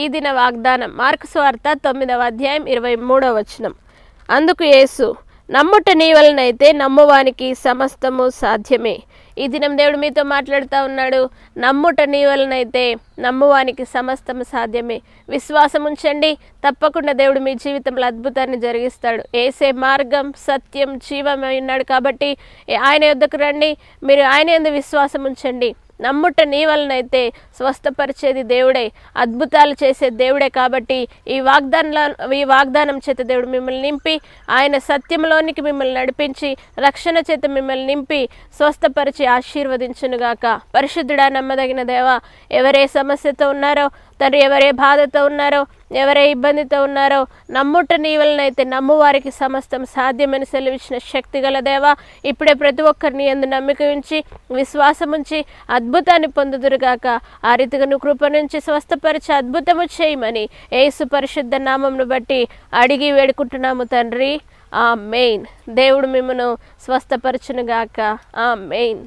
ఈ దిన వాగ్దానం మార్కు స్వార్త తొమ్మిదవ అధ్యాయం ఇరవై మూడవ వచనం అందుకు యేసు నమ్ముట నీ వలనైతే నమ్మువానికి సమస్తము సాధ్యమే ఈ దినం దేవుడు మీతో మాట్లాడుతూ ఉన్నాడు నమ్ముట నీ వలనైతే నమ్మువానికి సమస్తము సాధ్యమే విశ్వాసం ఉంచండి తప్పకుండా దేవుడు మీ జీవితంలో అద్భుతాన్ని జరిగిస్తాడు ఏసే మార్గం సత్యం జీవం ఉన్నాడు కాబట్టి ఆయన యొద్దకు రండి మీరు ఆయన ఎందు విశ్వాసం ఉంచండి నమ్ముట నీ వలనైతే స్వస్థపరిచేది దేవుడే అద్భుతాలు చేసే దేవుడే కాబట్టి ఈ వాగ్దానంలో ఈ వాగ్దానం చేత దేవుడు మిమ్మల్ని నింపి ఆయన సత్యంలోనికి మిమ్మల్ని నడిపించి రక్షణ చేత మిమ్మల్ని నింపి స్వస్థపరిచి ఆశీర్వదించునుగాక పరిశుద్ధుడా నమ్మదగిన దేవ ఎవరే సమస్యతో ఉన్నారో తండ్రి ఎవరే బాధతో ఉన్నారో ఎవరే ఇబ్బందితో ఉన్నారో నమ్ముట నీ వలనైతే నమ్మువారికి సమస్తం సాధ్యమని సెలవిచ్చిన శక్తి గల దేవా ఇప్పుడే ప్రతి ఒక్కరిని ఎందు నమ్మిక ఉంచి విశ్వాసం ఉంచి అద్భుతాన్ని పొందుదురుగాక ఆ రీతిగా నువ్వు కృప నుంచి స్వస్థపరిచి అద్భుతము చేయమని ఏసు పరిశుద్ధ నామంను బట్టి అడిగి వేడుకుంటున్నాము తండ్రి ఆ మెయిన్ దేవుడు మిమ్మను స్వస్థపరచునుగాక ఆ మెయిన్